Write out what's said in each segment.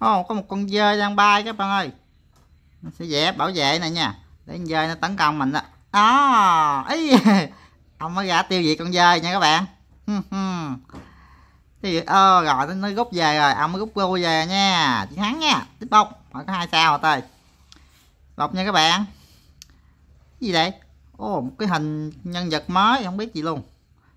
không có một con dơi đang bay các bạn ơi nó sẽ dẹp bảo vệ này nha để con dơi nó tấn công mình đó đó à, ấy ông mới ra tiêu diệt con dơi nha các bạn thì ơ ờ, rồi nó, nó rút về rồi ông mới rút vô về nha chiến thắng nha tiếp bông phải có hai sao rồi tơi bọc nha các bạn cái gì đây ô một cái hình nhân vật mới không biết gì luôn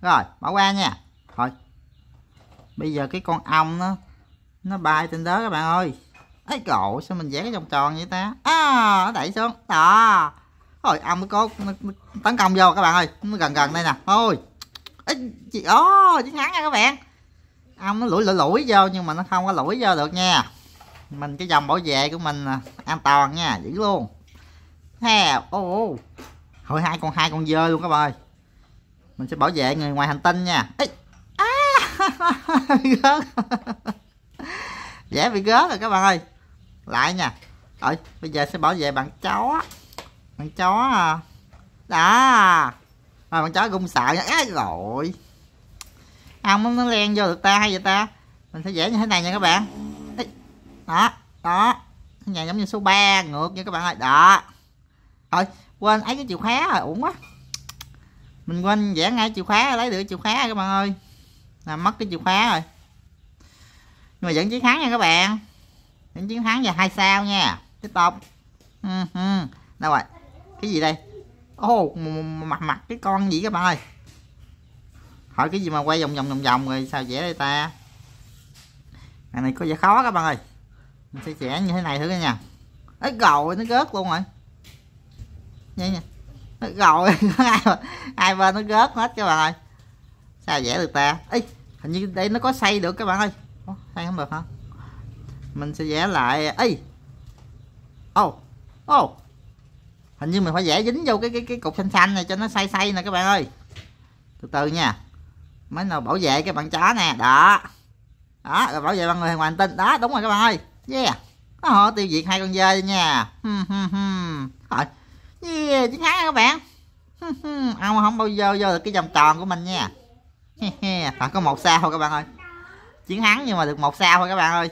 rồi bỏ qua nha thôi bây giờ cái con ong nó nó bay trên đó các bạn ơi ấy cộ sao mình vẽ cái vòng tròn vậy ta à nó đẩy xuống đó thôi, ông mới có tấn công vô các bạn ơi nó gần gần đây nè thôi ấy chị ó chiến thắng nha các bạn ông nó lủi lủi lủi vô nhưng mà nó không có lủi vô được nha mình cái vòng bảo vệ của mình an toàn nha giữ luôn theo ô hồi hai con hai con dơ luôn các bạn ơi mình sẽ bảo vệ người ngoài hành tinh nha Ê. À. dễ bị gớt rồi các bạn ơi lại nha rồi bây giờ sẽ bảo vệ bạn chó bạn chó à. đó rồi bạn chó gung sợ nha à, rồi muốn nó len vô được ta hay vậy ta mình sẽ dễ như thế này nha các bạn đó đó nhà giống như số 3 ngược nha các bạn ơi đó rồi quên ấy cái chìa khóa rồi uổng quá mình quên vẽ ngay chìa khóa lấy được chìa khóa rồi các bạn ơi là mất cái chìa khóa rồi nhưng mà vẫn chiến thắng nha các bạn vẫn chiến thắng và hai sao nha tiếp tục ừ, ừ. đâu rồi cái gì đây ô oh, mặt mặt cái con gì các bạn ơi hỏi cái gì mà quay vòng vòng vòng vòng rồi sao dễ đây ta này này có vẻ khó các bạn ơi mình sẽ vẽ như thế này thử nha ấy rồi nó rớt luôn rồi nha nha nó rồi ai, ai bên nó rớt hết các bạn ơi sao dễ được ta ấy hình như đây nó có xây được các bạn ơi Ủa, thay không được hả mình sẽ vẽ lại ấy ô ô hình như mình phải vẽ dính vô cái cái cái cục xanh xanh này cho nó say say nè các bạn ơi từ từ nha mới nào bảo vệ cái bạn chó nè đó đó rồi bảo vệ bằng người ngoài hành tinh đó đúng rồi các bạn ơi yeah nó họ tiêu diệt hai con dơi nha hmm, hmm, hmm. rồi yeah chiến thắng các bạn ông không bao giờ vô được cái vòng tròn của mình nha họ có một sao các bạn ơi chiến thắng nhưng mà được một sao thôi các bạn ơi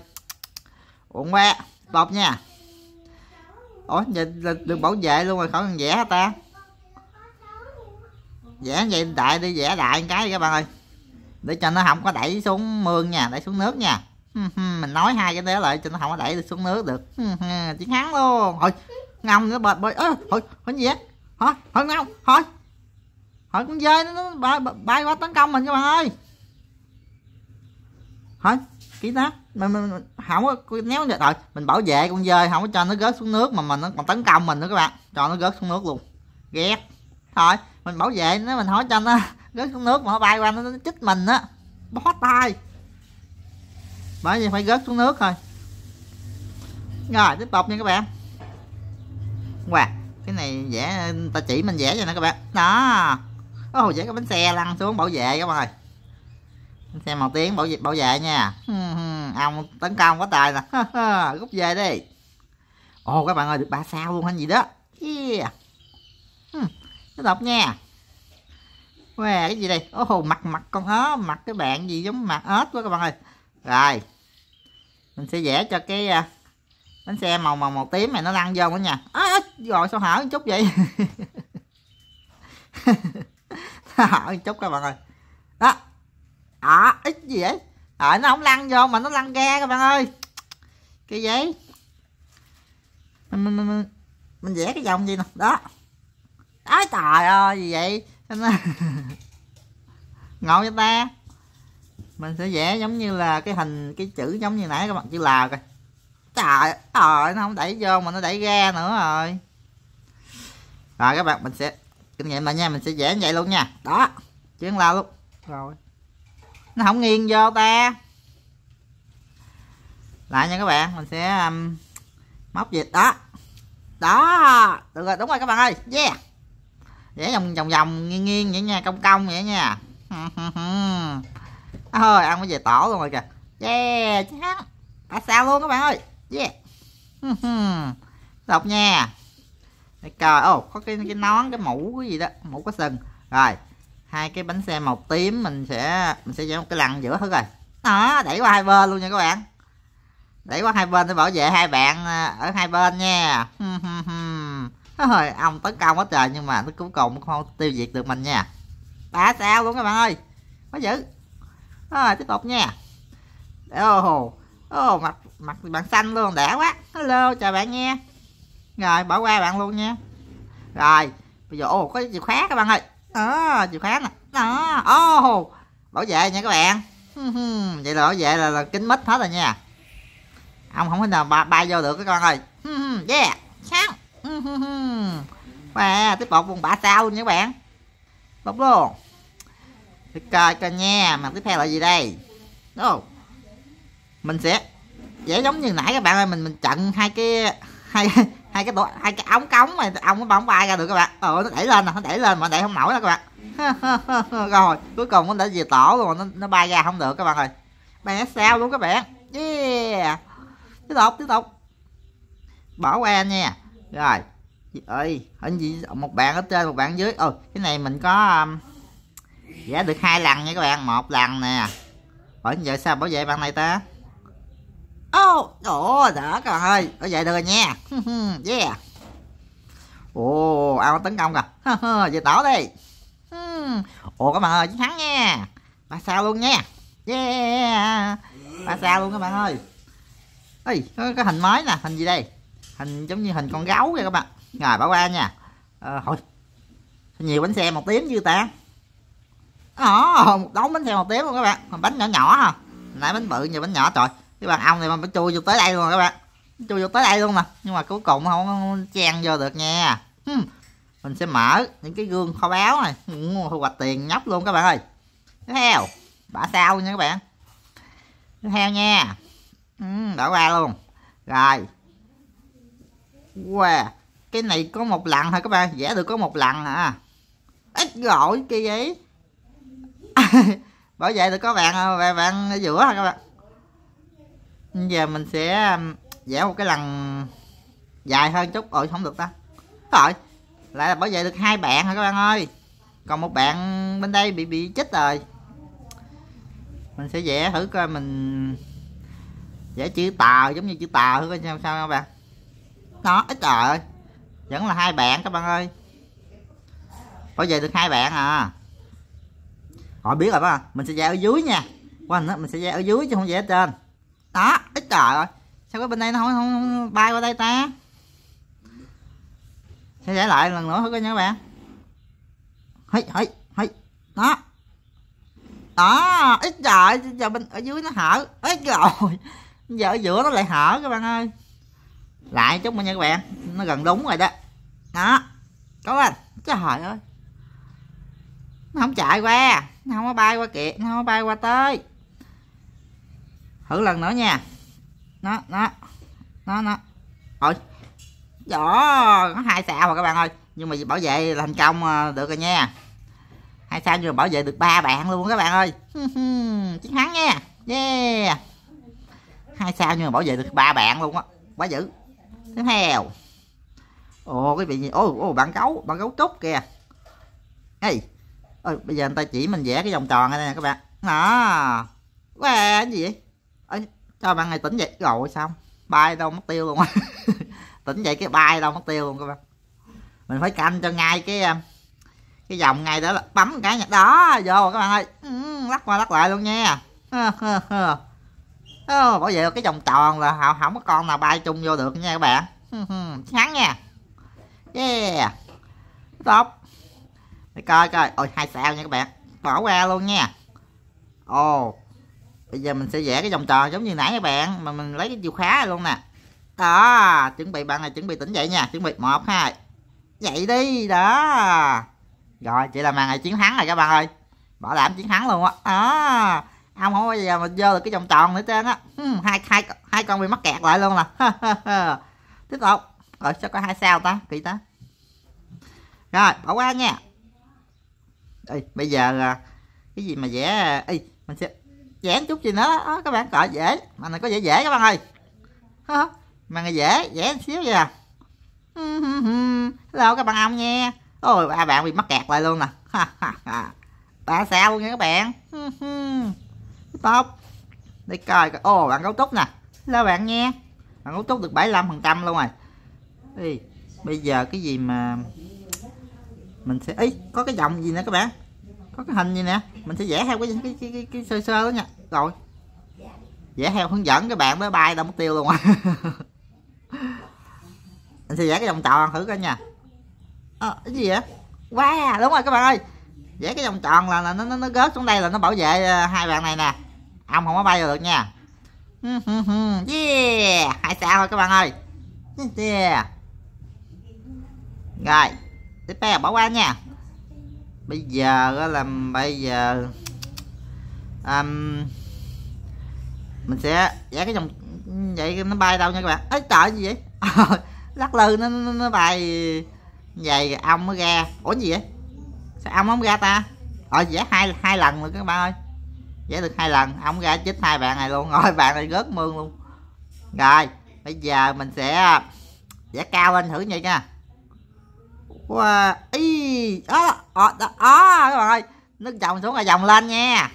uổng quá bọc nha ủa vậy được bảo vệ luôn rồi khỏi cần vẽ hết ta vẽ vậy đại đi vẽ đại một cái các bạn ơi để cho nó không có đẩy xuống mương nha đẩy xuống nước nha mình nói hai cái đó lại cho nó không có đẩy được xuống nước được chiến thắng luôn thôi ngông nó bệt bơi ơ thôi cái gì á? hả thôi ngông thôi thôi con dơi nó bay, bay qua tấn công mình các bạn ơi thôi ký tác mình, không có néo được rồi mình bảo vệ con dơi không có cho nó rớt xuống nước mà mình nó còn tấn công mình nữa các bạn cho nó rớt xuống nước luôn ghét thôi mình bảo vệ nó mình hỏi cho nó rớt xuống nước mà nó bay qua nó, nó chích mình á bó tay bởi vì phải rớt xuống nước thôi rồi tiếp tục nha các bạn wow cái này vẽ ta chỉ mình vẽ cho nè các bạn đó ô oh, vẽ cái bánh xe lăn xuống bảo vệ các bạn ơi xem một tiếng bảo vệ bảo vệ nha ông tấn công quá tài nè rút về đi ồ các bạn ơi được ba sao luôn hay gì đó yeah. Hmm. tiếp tục nha wow, cái gì đây ô oh, mặt mặt con ớ mặt cái bạn gì giống mặt ớt quá các bạn ơi rồi mình sẽ vẽ cho cái à, bánh xe màu màu màu tím này nó lăn vô nữa nha à, rồi sao hở một chút vậy hở một chút các bạn ơi đó à ít gì vậy à, nó không lăn vô mà nó lăn ra các bạn ơi cái giấy mình, mình, mình, mình vẽ cái vòng gì nè đó ái trời ơi gì vậy ngộ cho ta mình sẽ vẽ giống như là cái hình cái chữ giống như nãy các bạn chữ là coi trời ơi nó không đẩy vô mà nó đẩy ra nữa rồi rồi các bạn mình sẽ kinh nghiệm là nha mình sẽ vẽ như vậy luôn nha đó chuyến lao luôn rồi nó không nghiêng vô ta lại nha các bạn mình sẽ um, móc dịch đó đó được rồi đúng rồi các bạn ơi yeah vẽ vòng vòng vòng nghiêng nghiêng vậy nha cong cong vậy nha thôi ăn mới về tổ luôn rồi kìa yeah chán tại sao luôn các bạn ơi yeah đọc nha rồi trời ô oh, có cái cái nón cái mũ cái gì đó mũ có sừng rồi hai cái bánh xe màu tím mình sẽ mình sẽ cho một cái lằn giữa hết rồi đó đẩy qua hai bên luôn nha các bạn đẩy qua hai bên để bảo vệ hai bạn à, ở hai bên nha rồi ông tấn công hết trời nhưng mà nó cuối cùng không tiêu diệt được mình nha ba sao luôn các bạn ơi quá dữ rồi tiếp tục nha ô ô mặt mặt bạn xanh luôn đã quá hello chào bạn nha rồi bỏ qua bạn luôn nha rồi bây giờ ô có chìa khóa các bạn ơi Ờ, à, chìa khóa nè đó ô oh, bảo vệ nha các bạn vậy là bảo vệ là, là kính mít hết rồi nha ông không thể nào bay, bay vô được các con ơi yeah sáng và tiếp bột vùng bả sao nha các bạn bọc luôn thì coi coi nha mà tiếp theo là gì đây đâu oh. mình sẽ dễ giống như nãy các bạn ơi mình mình chặn hai cái hai hai cái tổ hai cái ống cống này ông có bóng bay ra được các bạn ờ nó đẩy lên nè nó đẩy lên mà đẩy không nổi đâu các bạn rồi cuối cùng nó đã về tổ luôn nó, nó bay ra không được các bạn ơi bé sao luôn các bạn yeah tiếp tục tiếp tục bỏ qua nha rồi ơi anh gì một bạn ở trên một bạn dưới ừ cái này mình có um, giả được hai lần nha các bạn một lần nè bởi giờ sao bảo vệ bạn này ta Ô, ồ, đỡ các bạn ơi, có vậy được rồi nha. yeah. Ồ, ai tấn công kìa. về tỏ đi. Ồ các bạn ơi, chiến thắng nha. Ba sao luôn nha. Yeah. Ba sao luôn các bạn ơi. Ê, có cái hình mới nè, hình gì đây? Hình giống như hình con gấu vậy các bạn. Rồi bảo qua nha. Ờ, thôi. Nhiều bánh xe một tiếng chưa ta? Ồ, ờ, một đống bánh xe một tiếng luôn các bạn. Bánh nhỏ nhỏ hả? Nãy bánh bự, nhiều bánh nhỏ trời cái bàn ong này mà phải chui vô tới đây luôn các bạn chui vô tới đây luôn mà, nhưng mà cuối cùng không chen vô được nha hmm. mình sẽ mở những cái gương kho báo này thu hoạch tiền nhóc luôn các bạn ơi tiếp theo bả sao nha các bạn tiếp theo nha uhm, bỏ qua luôn rồi wow cái này có một lần thôi các bạn dễ được có một lần hả? ít gọi kia vậy bảo vệ được có bạn bạn, bạn giữa thôi các bạn Bây giờ mình sẽ um, vẽ một cái lần dài hơn chút rồi không được ta rồi lại là bảo vệ được hai bạn hả các bạn ơi còn một bạn bên đây bị bị chết rồi mình sẽ vẽ thử coi mình vẽ chữ tờ giống như chữ tờ thử coi sao sao các bạn nó ít trời vẫn là hai bạn các bạn ơi bảo vệ được hai bạn à họ biết rồi đó mình sẽ vẽ ở dưới nha quanh đó mình sẽ vẽ ở dưới chứ không vẽ ở trên đó ít trời rồi sao cái bên đây nó không, không, không bay qua đây ta sẽ giải lại lần nữa thôi các bạn hây hây hây đó đó ít trời giờ bên ở dưới nó hở ít rồi giờ ở giữa nó lại hở các bạn ơi lại chút mình nha các bạn nó gần đúng rồi đó đó có anh trời ơi nó không chạy qua nó không có bay qua kìa nó không có bay qua tới thử lần nữa nha nó nó nó nó ôi đó có hai sao rồi các bạn ơi nhưng mà bảo vệ thành công à, được rồi nha hai sao nhưng mà bảo vệ được ba bạn luôn các bạn ơi chiến thắng nha yeah hai sao nhưng mà bảo vệ được ba bạn luôn á quá dữ tiếp theo ồ cái vị gì ồ ồ bạn gấu bạn gấu trúc kìa hey ôi bây giờ anh ta chỉ mình vẽ cái vòng tròn này nè các bạn đó quá cái gì vậy các bạn này tỉnh dậy rồi xong bay đâu mất tiêu luôn á, tỉnh dậy cái bay đâu mất tiêu luôn các bạn mình phải canh cho ngay cái à, cái dòng ngay đó bấm cái nhạc đó vô các bạn ơi ừ, lắc qua lắc lại luôn nha Ờ, bảo vệ cái vòng tròn là họ không có con nào bay chung vô được nha các bạn ngắn nha yeah top, để coi coi ôi hai sao nha các bạn bỏ qua luôn nha ồ oh bây giờ mình sẽ vẽ cái vòng tròn giống như nãy các bạn mà mình lấy cái chìa khóa luôn nè đó chuẩn bị bạn này chuẩn bị tỉnh dậy nha chuẩn bị một hai dậy đi đó rồi chị là màn này chiến thắng rồi các bạn ơi bảo đảm chiến thắng luôn á đó ông không bao giờ mà vô được cái vòng tròn nữa trên á hai hai hai con bị mắc kẹt lại luôn nè tiếp tục rồi sao có hai sao ta kỳ ta rồi bỏ qua nha Ê, bây giờ cái gì mà vẽ Ê, mình sẽ giãn chút gì nữa đó, các bạn cọ dễ mà này có dễ dễ các bạn ơi mà này dễ dễ một xíu vậy à hello các bạn ông nha ôi ba bạn bị mắc kẹt lại luôn nè ba sao luôn nha các bạn tốt để coi ô bạn gấu trúc nè hello bạn nha bạn gấu trúc được 75 phần trăm luôn rồi Ê, bây giờ cái gì mà mình sẽ ý có cái dòng gì nữa các bạn có cái hình gì nè mình sẽ vẽ theo cái cái cái, cái, cái sơ sơ đó nha rồi vẽ theo hướng dẫn các bạn mới bay ra mục tiêu luôn mình sẽ vẽ cái vòng tròn thử coi nha à, cái gì vậy wow đúng rồi các bạn ơi vẽ cái vòng tròn là, là nó, nó nó gớt xuống đây là nó bảo vệ ờ, hai bạn này nè ông không có bay được nha yeah hai sao thôi các bạn ơi yeah rồi tiếp theo bỏ qua nha bây giờ đó là bây giờ um, mình sẽ vẽ cái dòng vậy nó bay đâu nha các bạn ấy trời gì vậy lắc lư nó, nó nó bay vậy ong mới ra ủa gì vậy sao ong không ra ta ờ vẽ hai hai lần rồi các bạn ơi vẽ được hai lần ong ra chết hai bạn này luôn rồi bạn này rớt mương luôn rồi bây giờ mình sẽ vẽ uh, cao lên thử vậy nha Wow, y á, á, á, các bạn ơi Nước dòng xuống rồi dòng lên nha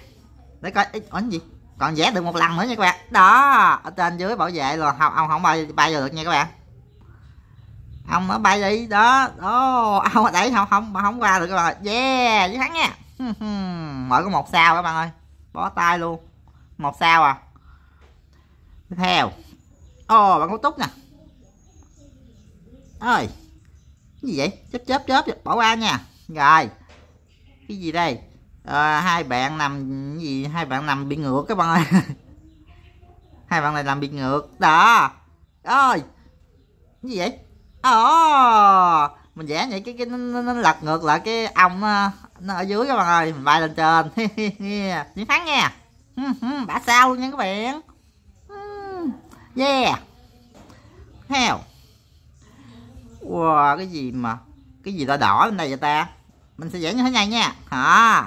Để coi, ý, ổn gì Còn vẽ được một lần nữa nha các bạn Đó, ở trên dưới bảo vệ rồi Ông, ông không bay, bay được nha các bạn Ông nó bay đi, đó Đó, ông ở đấy không, không, không qua được các bạn Yeah, với thắng nha Mỗi có một sao các bạn ơi Bó tay luôn Một sao à Tiếp theo Ồ, oh, bạn có túc nè Ôi cái gì vậy chớp chớp chớp bỏ qua nha rồi cái gì đây à, hai bạn nằm gì hai bạn nằm bị ngược các bạn ơi hai bạn này làm bị ngược đó ơi cái gì vậy ồ oh, mình vẽ vậy cái cái nó, nó lật ngược lại cái ong nó, ờ, nó ở dưới các bạn ơi mình bay lên trên chiến thắng nha bả sao luôn nha các bạn yeah heo wow cái gì mà cái gì đỏ đỏ bên đây vậy ta mình sẽ giải như thế này nha hả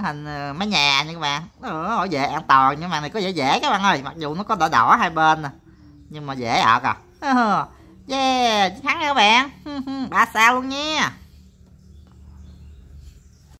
thành ờ, mái nhà nha các bạn nó bảo vệ an toàn nhưng mà này có dễ dễ các bạn ơi mặc dù nó có đỏ đỏ hai bên nè nhưng mà dễ ợt à yeah thắng các bạn ba sao luôn nha